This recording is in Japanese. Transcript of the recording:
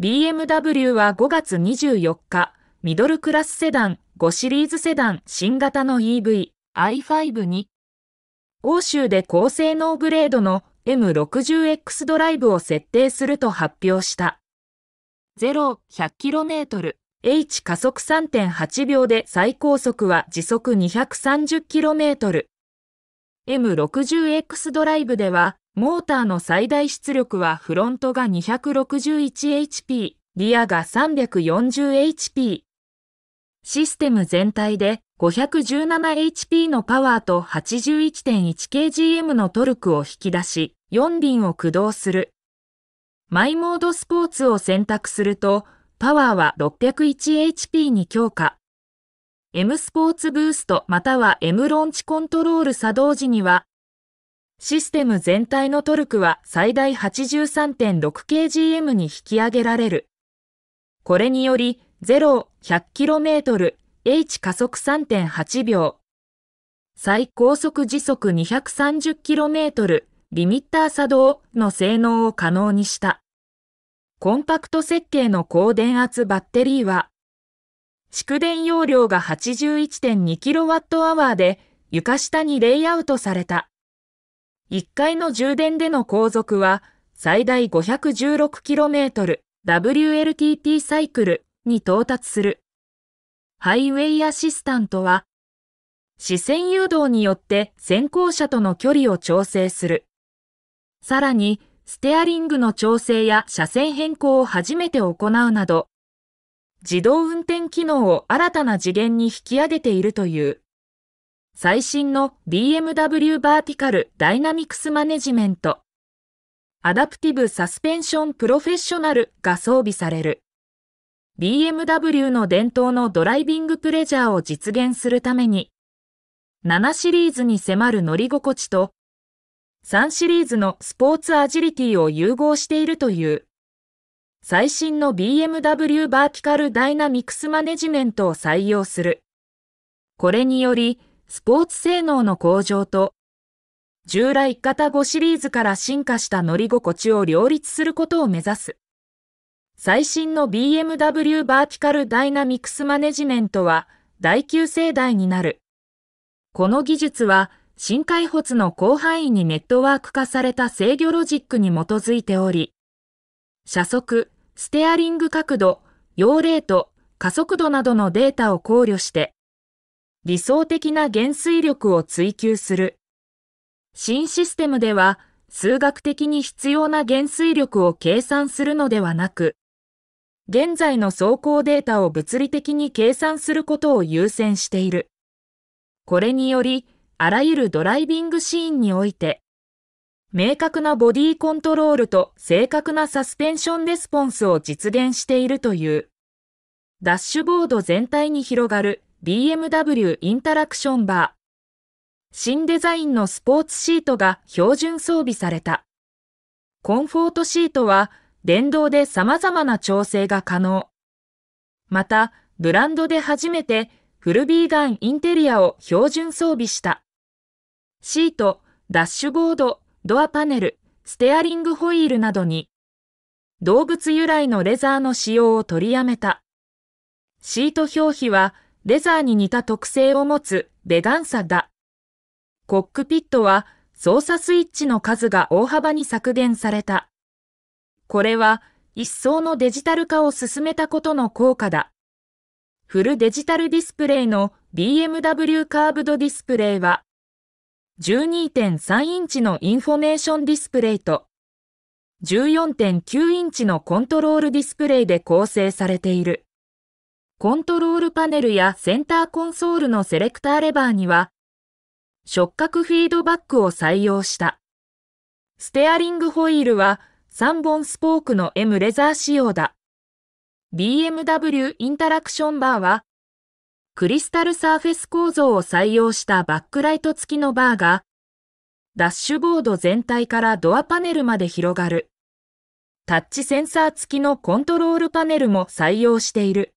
BMW は5月24日、ミドルクラスセダン5シリーズセダン新型の EV i5 に、欧州で高性能グレードの M60X ドライブを設定すると発表した。0-100km H 加速3.8秒で最高速は時速 230km。M60X ドライブではモーターの最大出力はフロントが 261HP、リアが 340HP。システム全体で 517HP のパワーと 81.1kgm のトルクを引き出し、4輪を駆動する。マイモードスポーツを選択すると、パワーは 601HP に強化。M スポーツブーストまたは M ローンチコントロール作動時にはシステム全体のトルクは最大 83.6kgm に引き上げられる。これにより、0、100km、h 加速3.8秒、最高速時速 230km、リミッター作動の性能を可能にした。コンパクト設計の高電圧バッテリーは、蓄電容量が 81.2kWh で床下にレイアウトされた。1回の充電での航続は最大 516km w l t p サイクルに到達する。ハイウェイアシスタントは視線誘導によって先行車との距離を調整する。さらに、ステアリングの調整や車線変更を初めて行うなど、自動運転機能を新たな次元に引き上げているという。最新の BMW バーティカルダイナミクスマネジメントアダプティブサスペンションプロフェッショナルが装備される BMW の伝統のドライビングプレジャーを実現するために7シリーズに迫る乗り心地と3シリーズのスポーツアジリティを融合しているという最新の BMW バーティカルダイナミクスマネジメントを採用する。これによりスポーツ性能の向上と、従来型5シリーズから進化した乗り心地を両立することを目指す。最新の BMW バーティカルダイナミクスマネジメントは第9世代になる。この技術は新開発の広範囲にネットワーク化された制御ロジックに基づいており、車速、ステアリング角度、溶量と加速度などのデータを考慮して、理想的な減衰力を追求する。新システムでは、数学的に必要な減衰力を計算するのではなく、現在の走行データを物理的に計算することを優先している。これにより、あらゆるドライビングシーンにおいて、明確なボディコントロールと正確なサスペンションレスポンスを実現しているという、ダッシュボード全体に広がる BMW インタラクションバー。新デザインのスポーツシートが標準装備された。コンフォートシートは電動で様々な調整が可能。また、ブランドで初めてフルビーガンインテリアを標準装備した。シート、ダッシュボード、ドアパネル、ステアリングホイールなどに、動物由来のレザーの使用を取りやめた。シート表皮はレザーに似た特性を持つベガンサだ。コックピットは操作スイッチの数が大幅に削減された。これは一層のデジタル化を進めたことの効果だ。フルデジタルディスプレイの BMW カーブドディスプレイは12.3インチのインフォメーションディスプレイと14.9インチのコントロールディスプレイで構成されている。コントロールパネルやセンターコンソールのセレクターレバーには、触覚フィードバックを採用した。ステアリングホイールは3本スポークの M レザー仕様だ。BMW インタラクションバーは、クリスタルサーフェス構造を採用したバックライト付きのバーが、ダッシュボード全体からドアパネルまで広がる。タッチセンサー付きのコントロールパネルも採用している。